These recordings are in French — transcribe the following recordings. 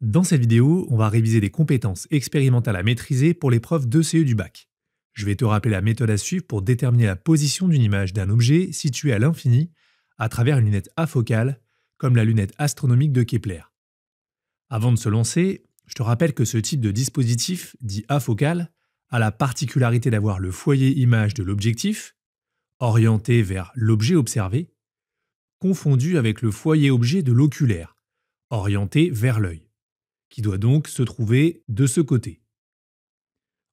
Dans cette vidéo, on va réviser des compétences expérimentales à maîtriser pour l'épreuve de ce du bac. Je vais te rappeler la méthode à suivre pour déterminer la position d'une image d'un objet situé à l'infini à travers une lunette afocale, comme la lunette astronomique de Kepler. Avant de se lancer, je te rappelle que ce type de dispositif, dit afocal, a la particularité d'avoir le foyer image de l'objectif, orienté vers l'objet observé, confondu avec le foyer objet de l'oculaire, orienté vers l'œil qui doit donc se trouver de ce côté.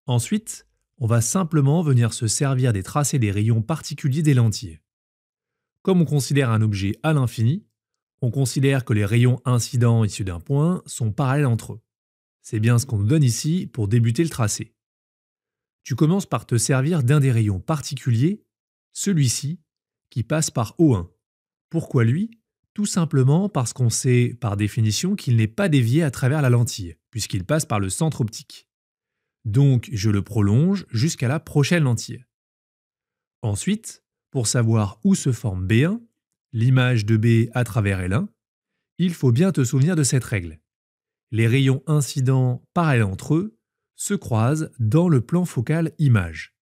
Ensuite, on va simplement venir se servir des tracés des rayons particuliers des lentilles. Comme on considère un objet à l'infini, on considère que les rayons incidents issus d'un point sont parallèles entre eux. C'est bien ce qu'on nous donne ici pour débuter le tracé. Tu commences par te servir d'un des rayons particuliers, celui-ci, qui passe par O1. Pourquoi lui tout simplement parce qu'on sait par définition qu'il n'est pas dévié à travers la lentille, puisqu'il passe par le centre optique. Donc je le prolonge jusqu'à la prochaine lentille. Ensuite, pour savoir où se forme B1, l'image de B à travers L1, il faut bien te souvenir de cette règle. Les rayons incidents parallèles entre eux se croisent dans le plan focal image.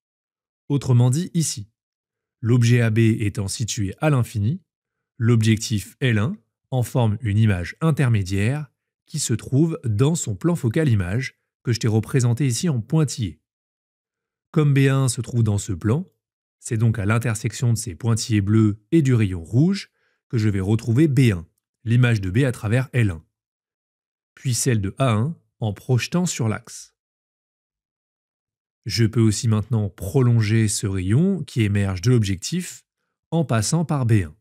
Autrement dit ici, l'objet AB étant situé à l'infini, L'objectif L1 en forme une image intermédiaire qui se trouve dans son plan focal image que je t'ai représenté ici en pointillé. Comme B1 se trouve dans ce plan, c'est donc à l'intersection de ces pointillés bleus et du rayon rouge que je vais retrouver B1, l'image de B à travers L1, puis celle de A1 en projetant sur l'axe. Je peux aussi maintenant prolonger ce rayon qui émerge de l'objectif en passant par B1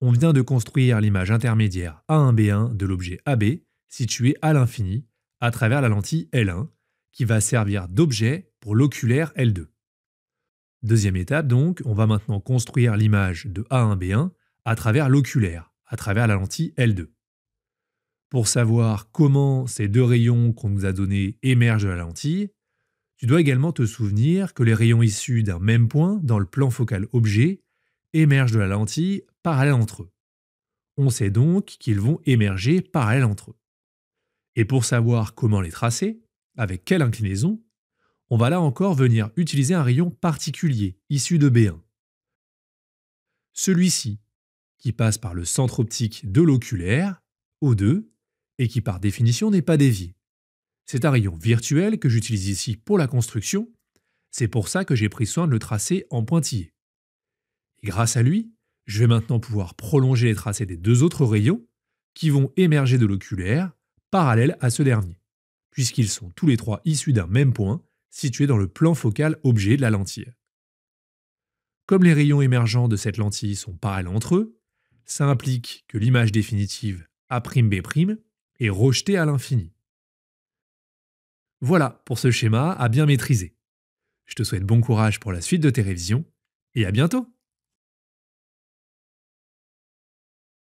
on vient de construire l'image intermédiaire A1B1 de l'objet AB situé à l'infini à travers la lentille L1 qui va servir d'objet pour l'oculaire L2. Deuxième étape donc, on va maintenant construire l'image de A1B1 à travers l'oculaire, à travers la lentille L2. Pour savoir comment ces deux rayons qu'on nous a donnés émergent de la lentille, tu dois également te souvenir que les rayons issus d'un même point dans le plan focal objet émergent de la lentille parallèles entre eux. On sait donc qu'ils vont émerger parallèles entre eux. Et pour savoir comment les tracer, avec quelle inclinaison, on va là encore venir utiliser un rayon particulier issu de B1. Celui-ci, qui passe par le centre optique de l'oculaire, O2, et qui par définition n'est pas dévié. C'est un rayon virtuel que j'utilise ici pour la construction, c'est pour ça que j'ai pris soin de le tracer en pointillé. Et grâce à lui, je vais maintenant pouvoir prolonger les tracés des deux autres rayons qui vont émerger de l'oculaire parallèle à ce dernier, puisqu'ils sont tous les trois issus d'un même point situé dans le plan focal objet de la lentille. Comme les rayons émergents de cette lentille sont parallèles entre eux, ça implique que l'image définitive A'B' est rejetée à l'infini. Voilà pour ce schéma à bien maîtriser. Je te souhaite bon courage pour la suite de tes révisions et à bientôt